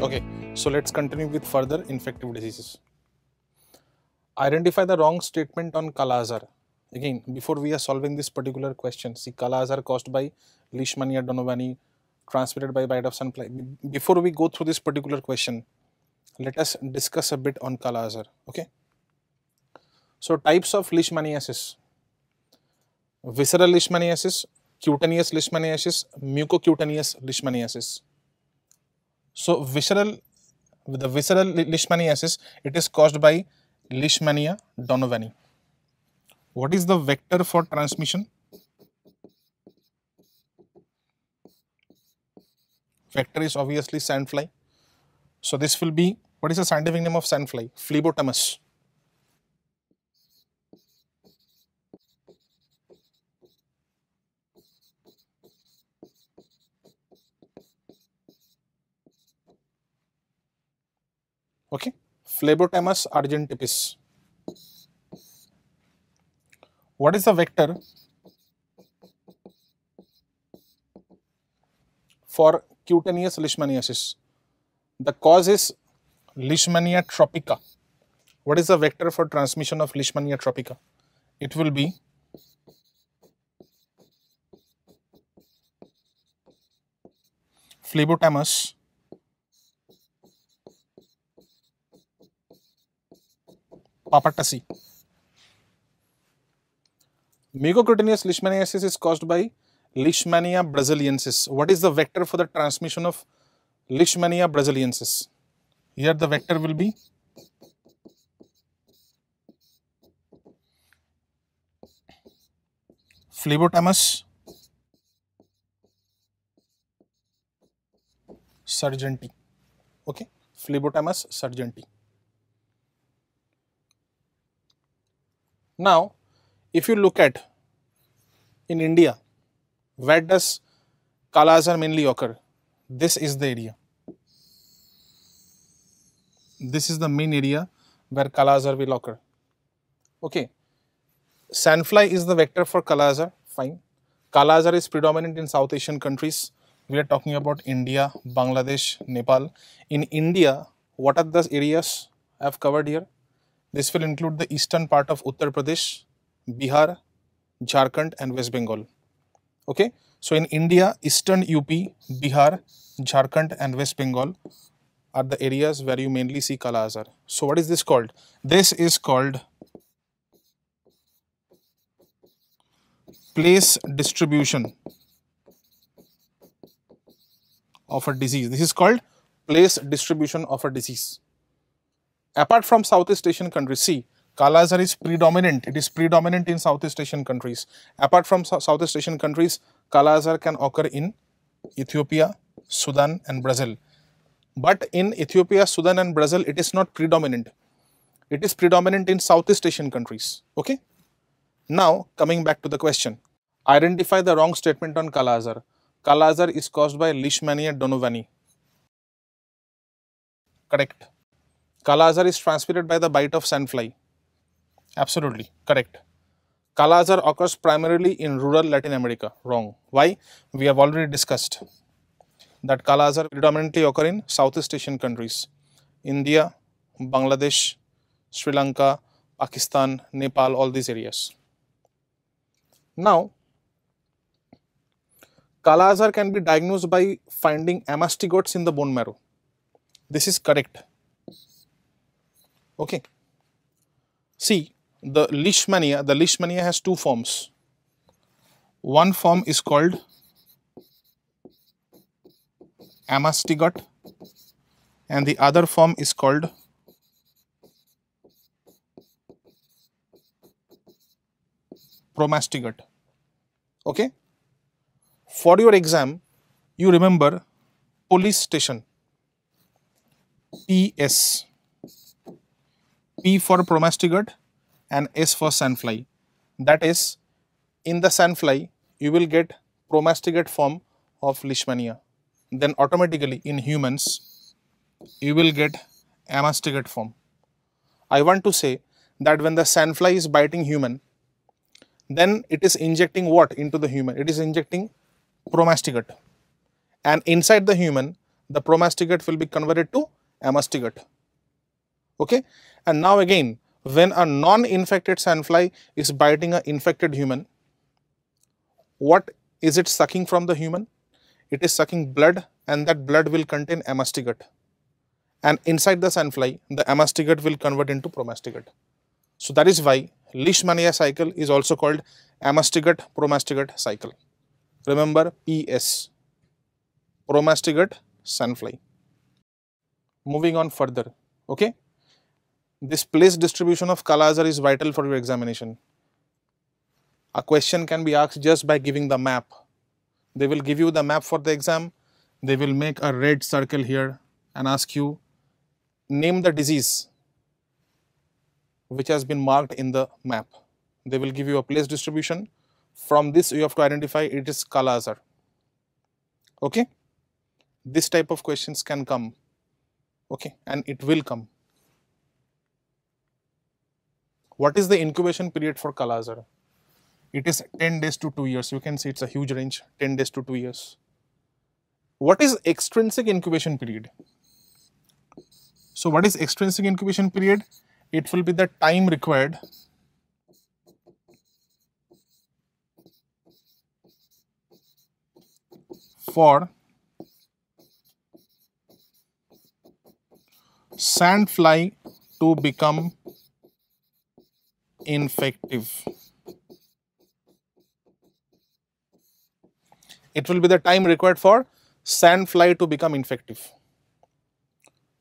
Okay, so let's continue with further infective diseases. Identify the wrong statement on Kalazar. Again, before we are solving this particular question, see Kalazar caused by Leishmania donovani transmitted by bite of sunfly. Before we go through this particular question, let us discuss a bit on Kalazar. Okay. So types of leishmaniasis, visceral leishmaniasis, cutaneous leishmaniasis, mucocutaneous leishmaniasis. So visceral, the visceral leishmaniasis, it is caused by Leishmania donovani. What is the vector for transmission? Vector is obviously sandfly. So this will be, what is the scientific name of sandfly? Phlebotomus. okay Phlebotomus argentipis. What is the vector for cutaneous leishmaniasis? The cause is Leishmania tropica. What is the vector for transmission of Leishmania tropica? It will be Phlebotomus. Paparta C. Megacutaneous leishmaniasis is caused by Leishmania brasiliensis. What is the vector for the transmission of Leishmania brasiliensis? Here the vector will be Phlebotomus surgenti. Okay, Phlebotomus surgenti. Now, if you look at in India, where does Kalazar mainly occur? This is the area. This is the main area where Kalazar will occur. Okay. Sandfly is the vector for Kalazar, fine. Kalazar is predominant in South Asian countries. We are talking about India, Bangladesh, Nepal. In India, what are the areas I have covered here? This will include the eastern part of Uttar Pradesh, Bihar, Jharkhand and West Bengal. Okay. So, in India, eastern UP, Bihar, Jharkhand and West Bengal are the areas where you mainly see Kalahazar. So, what is this called? This is called place distribution of a disease. This is called place distribution of a disease. Apart from Southeast Asian countries, see, Kalazar is predominant. It is predominant in Southeast Asian countries. Apart from so Southeast Asian countries, Kalazar can occur in Ethiopia, Sudan and Brazil. But in Ethiopia, Sudan and Brazil, it is not predominant. It is predominant in Southeast Asian countries. Okay. Now, coming back to the question. Identify the wrong statement on Kalazar. Kalazar is caused by Leishmania donovani. Correct. Kalazar is transmitted by the bite of sandfly. Absolutely correct. Kalazar occurs primarily in rural Latin America. Wrong. Why? We have already discussed that Kalazar predominantly occur in Southeast Asian countries. India, Bangladesh, Sri Lanka, Pakistan, Nepal, all these areas. Now, Kalazar can be diagnosed by finding amastigotes in the bone marrow. This is correct. Okay. See, the leishmania, the leishmania has two forms. One form is called amastigot and the other form is called promastigot. Okay. For your exam, you remember police station PS P for promastigote and S for sandfly. That is, in the sandfly, you will get promastigote form of leishmania. Then automatically in humans, you will get amastigote form. I want to say that when the sandfly is biting human, then it is injecting what into the human? It is injecting promastigote. And inside the human, the promastigote will be converted to amastigote okay and now again when a non-infected sandfly is biting an infected human what is it sucking from the human it is sucking blood and that blood will contain amastigot and inside the sandfly the amastigot will convert into promastigot so that is why leishmania cycle is also called amastigot promastigot cycle remember ps promastigot sandfly moving on further okay this place distribution of Kalazar is vital for your examination. A question can be asked just by giving the map. They will give you the map for the exam. They will make a red circle here and ask you, name the disease which has been marked in the map. They will give you a place distribution. From this, you have to identify it is Kalazar. Okay? This type of questions can come. Okay? And it will come. What is the incubation period for Calazar? It is 10 days to 2 years. You can see it's a huge range, 10 days to 2 years. What is extrinsic incubation period? So what is extrinsic incubation period? It will be the time required for sandfly to become infective. It will be the time required for sandfly to become infective.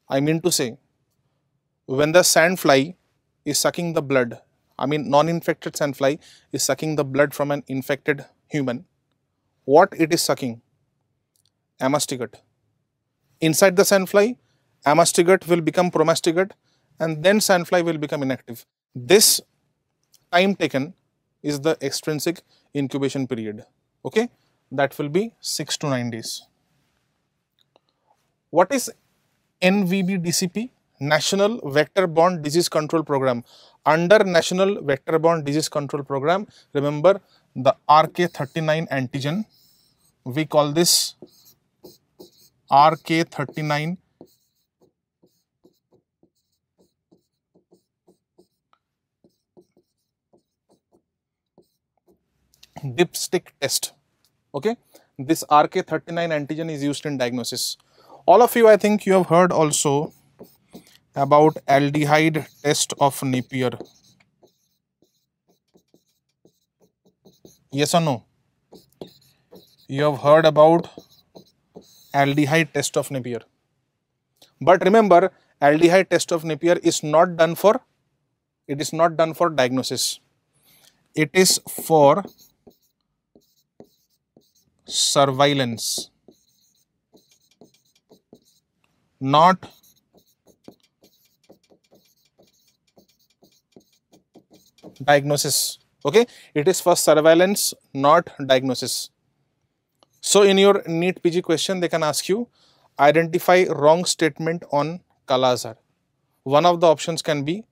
I mean to say, when the sandfly is sucking the blood, I mean non-infected sandfly is sucking the blood from an infected human, what it is sucking? Amastigote. Inside the sandfly, amastigote will become promastigote, and then sandfly will become inactive. This time taken is the extrinsic incubation period okay that will be 6 to 9 days. What is NVBDCP National Vector Borne Disease Control Program under National Vector Borne Disease Control Program remember the RK39 antigen we call this RK39 dipstick test. Okay, this RK39 antigen is used in diagnosis. All of you, I think you have heard also about aldehyde test of Napier. Yes or no? You have heard about aldehyde test of Napier. But remember, aldehyde test of Napier is not done for, it is not done for diagnosis. It is for surveillance, not diagnosis. Okay, it is for surveillance, not diagnosis. So, in your NEET PG question, they can ask you identify wrong statement on Kalazar. One of the options can be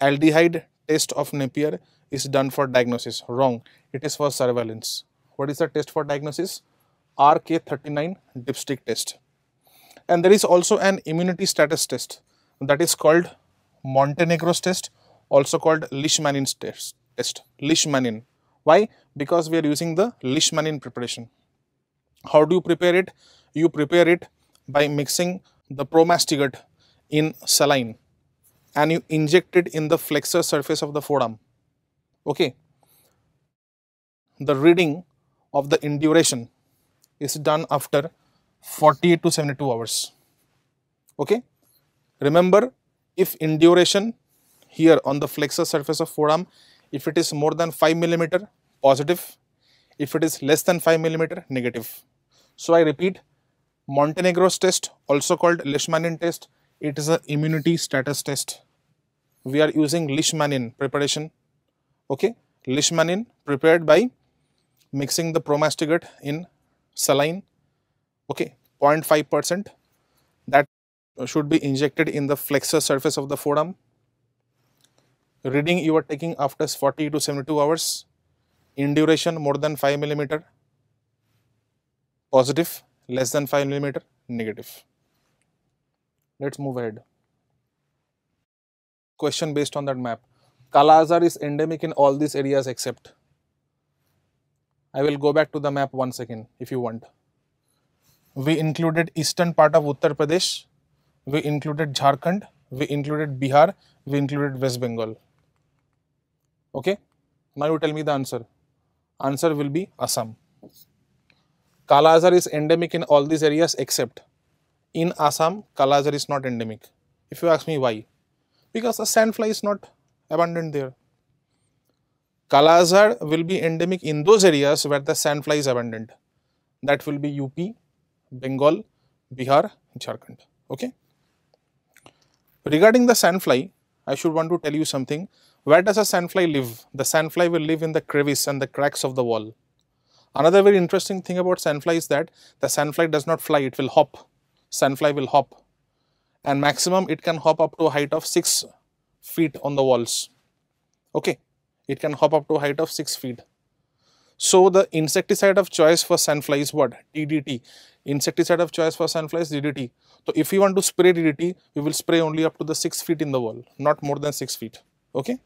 aldehyde test of Napier is done for diagnosis. Wrong. It is for surveillance. What is the test for diagnosis? RK39 dipstick test. And there is also an immunity status test that is called Montenegro's test, also called Leishmanin's test. test. Leishmanin. Why? Because we are using the Leishmanin preparation. How do you prepare it? You prepare it by mixing the promastigate in saline and you inject it in the flexor surface of the forearm. Okay. The reading of the induration is done after 48 to 72 hours. Okay. Remember, if induration here on the flexor surface of forearm, if it is more than 5 millimeter, positive. If it is less than 5 millimeter, negative. So I repeat, Montenegro's test, also called Leishmanin test, it is an immunity status test. We are using Leishmanin preparation. Okay, Leishmanin prepared by mixing the promastigate in saline okay 0.5 percent that should be injected in the flexor surface of the forearm reading you are taking after 40 to 72 hours in duration more than 5 millimeter positive less than 5 millimeter negative let's move ahead question based on that map kalazar is endemic in all these areas except I will go back to the map once again if you want. We included eastern part of Uttar Pradesh, we included Jharkhand, we included Bihar, we included West Bengal. Okay, now you tell me the answer. Answer will be Assam. Kala is endemic in all these areas except in Assam, Kala is not endemic. If you ask me why, because the sandfly is not abundant there. Kalazar will be endemic in those areas where the sandfly is abundant. That will be UP, Bengal, Bihar, Jharkhand. Okay. Regarding the sandfly, I should want to tell you something. Where does a sandfly live? The sandfly will live in the crevice and the cracks of the wall. Another very interesting thing about sandfly is that the sandfly does not fly, it will hop. Sandfly will hop. And maximum it can hop up to a height of 6 feet on the walls. Okay. It can hop up to a height of 6 feet. So the insecticide of choice for sandfly is what? DDT. Insecticide of choice for sandfly is DDT. So if you want to spray DDT, we will spray only up to the 6 feet in the wall, not more than 6 feet. Okay.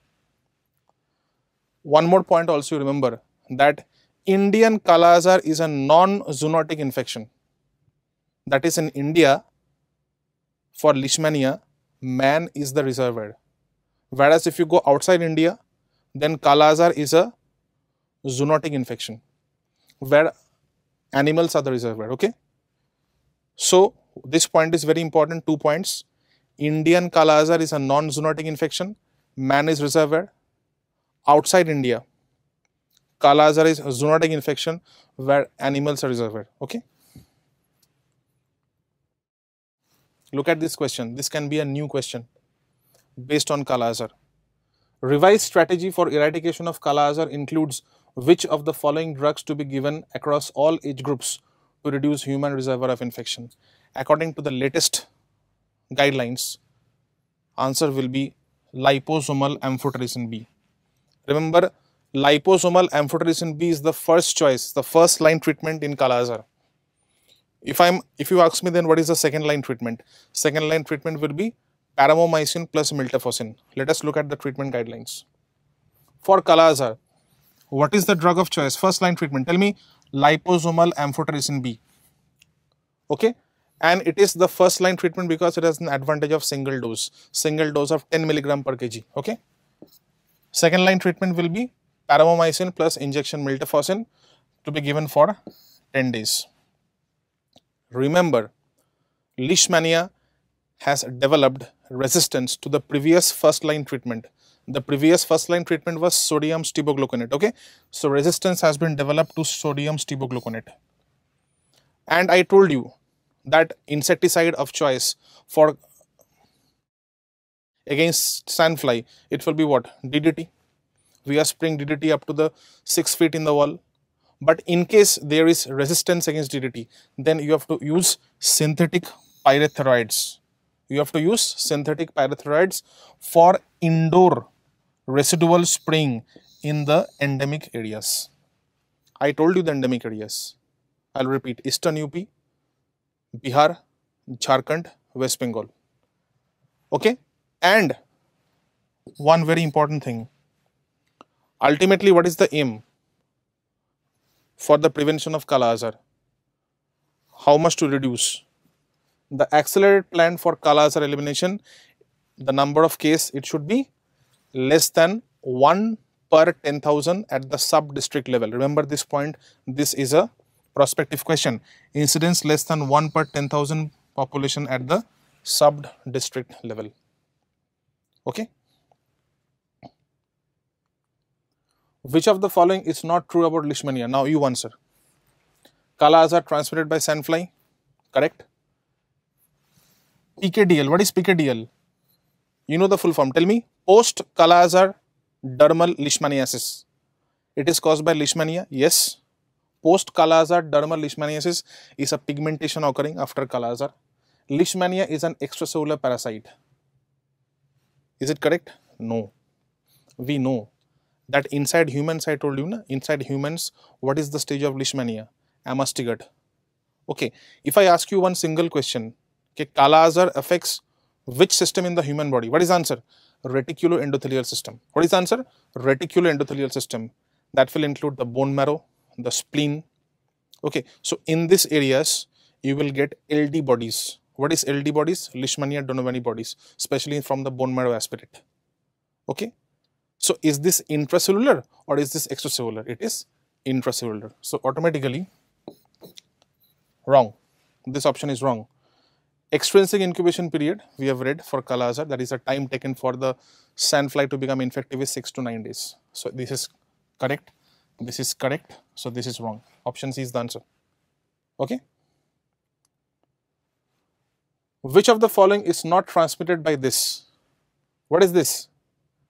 One more point also remember that Indian Kalazar is a non-zoonotic infection. That is in India, for Leishmania, man is the reservoir. Whereas if you go outside India, then Kalazar is a zoonotic infection where animals are the reservoir. Okay. So, this point is very important, two points. Indian Kalazar is a non-zoonotic infection, man is reservoir. Outside India, Kalazar is a zoonotic infection where animals are reservoir. Okay. Look at this question. This can be a new question based on Kalazar. Revised strategy for eradication of kalaazar includes which of the following drugs to be given across all age groups to reduce human reservoir of infection. According to the latest guidelines, answer will be liposomal amphotericin B. Remember, liposomal amphotericin B is the first choice, the first line treatment in kalaazar If I'm, if you ask me, then what is the second line treatment? Second line treatment will be paramomycin plus Miltefosin. Let us look at the treatment guidelines. For Kalazar, what is the drug of choice? First line treatment. Tell me liposomal amphotericin B. Okay. And it is the first line treatment because it has an advantage of single dose, single dose of 10 milligram per kg. Okay. Second line treatment will be paramomycin plus injection Miltefosin to be given for 10 days. Remember, leishmania has developed resistance to the previous first line treatment. The previous first line treatment was sodium stibogluconate. Okay, so resistance has been developed to sodium stibogluconate. And I told you that insecticide of choice for against sandfly, it will be what? DDT. We are spraying DDT up to the 6 feet in the wall. But in case there is resistance against DDT, then you have to use synthetic pyrethroids you have to use synthetic pyrethroids for indoor residual spraying in the endemic areas. I told you the endemic areas. I'll repeat Eastern UP, Bihar, Jharkhand, West Bengal. Okay, and one very important thing. Ultimately, what is the aim for the prevention of Kala Azar? How much to reduce? the accelerated plan for colors or elimination, the number of case it should be less than 1 per 10,000 at the sub-district level. Remember this point, this is a prospective question. Incidence less than 1 per 10,000 population at the sub-district level. Okay. Which of the following is not true about Leishmania? Now you answer. Kalas are transmitted by sandfly, correct? PKDL. What is PKDL? You know the full form. Tell me. Post kalaazar dermal leishmaniasis. It is caused by leishmania. Yes. Post kalaazar dermal leishmaniasis is a pigmentation occurring after kalaazar. Leishmania is an extracellular parasite. Is it correct? No. We know that inside humans, I told you, na, inside humans, what is the stage of leishmania? Amastigote. Okay. If I ask you one single question, कि Kala azar affects which system in the human body? What is answer? Reticuloendothelial system. What is answer? Reticuloendothelial system. That will include the bone marrow, the spleen. Okay, so in these areas, you will get LD bodies. What is LD bodies? Leishmania Donovani bodies, especially from the bone marrow aspirate. Okay, so is this intracellular or is this extracellular? It is intracellular. So automatically, wrong. This option is wrong Extrinsic incubation period we have read for Kalazar that is the time taken for the sandfly to become infective is 6 to 9 days. So this is correct, this is correct, so this is wrong. Option C is the answer. Okay. Which of the following is not transmitted by this? What is this?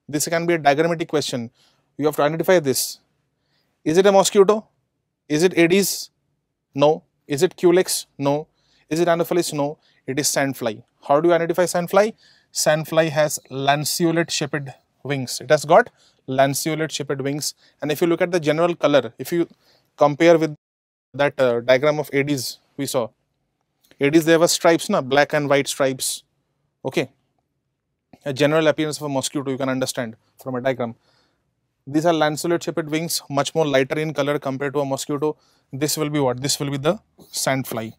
This can be a diagrammatic question. You have to identify this. Is it a mosquito? Is it Aedes? No. Is it Culex? No. Is it Anopheles? No it is sandfly. How do you identify sandfly? Sandfly has lanceolate shaped wings. It has got lanceolate shaped wings. And if you look at the general color, if you compare with that uh, diagram of Aedes we saw, Aedes there were stripes, na? black and white stripes. Okay. A general appearance of a mosquito you can understand from a diagram. These are lanceolate shaped wings, much more lighter in color compared to a mosquito. This will be what? This will be the sandfly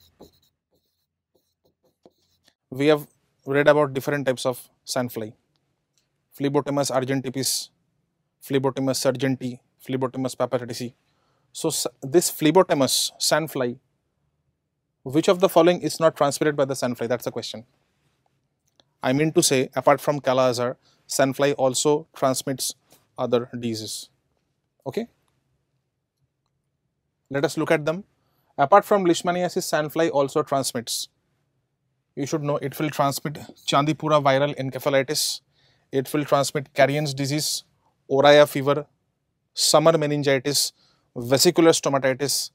we have read about different types of sandfly. Phlebotomus argentipis, Phlebotomus sergenti, Phlebotomus paparitisi. So this Phlebotomus sandfly, which of the following is not transmitted by the sandfly? That's the question. I mean to say, apart from calazar, sandfly also transmits other diseases. Okay. Let us look at them. Apart from leishmaniasis, sandfly also transmits you should know it will transmit Chandipura viral encephalitis, it will transmit Carrion's disease, Oria fever, summer meningitis, vesicular stomatitis,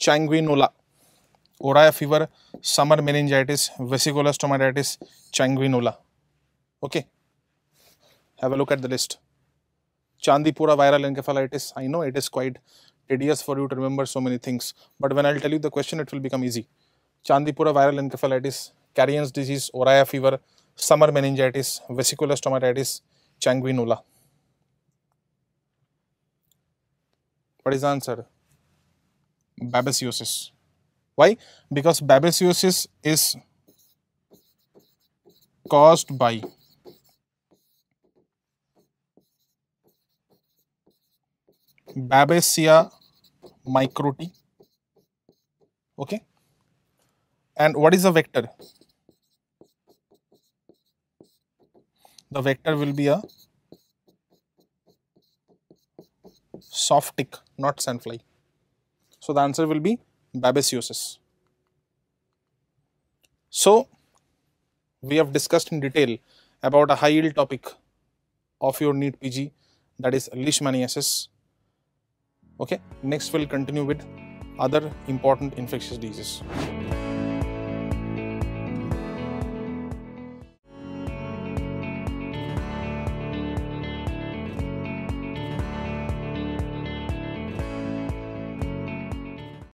Changuinola. Oria fever, summer meningitis, vesicular stomatitis, Changuinola. Okay. Have a look at the list. Chandipura viral encephalitis. I know it is quite tedious for you to remember so many things, but when I'll tell you the question, it will become easy. Chandipura viral encephalitis Carrion's disease, Oria fever, summer meningitis, vesicular stomatitis, chagrinola. What is the answer? Babesiosis. Why? Because babesiosis is caused by Babesia microti. Okay. And what is the vector? the vector will be a soft tick, not sandfly. So, the answer will be Babesiosis. So, we have discussed in detail about a high yield topic of your NEET PG that is Leishmaniasis. Okay, next we'll continue with other important infectious diseases.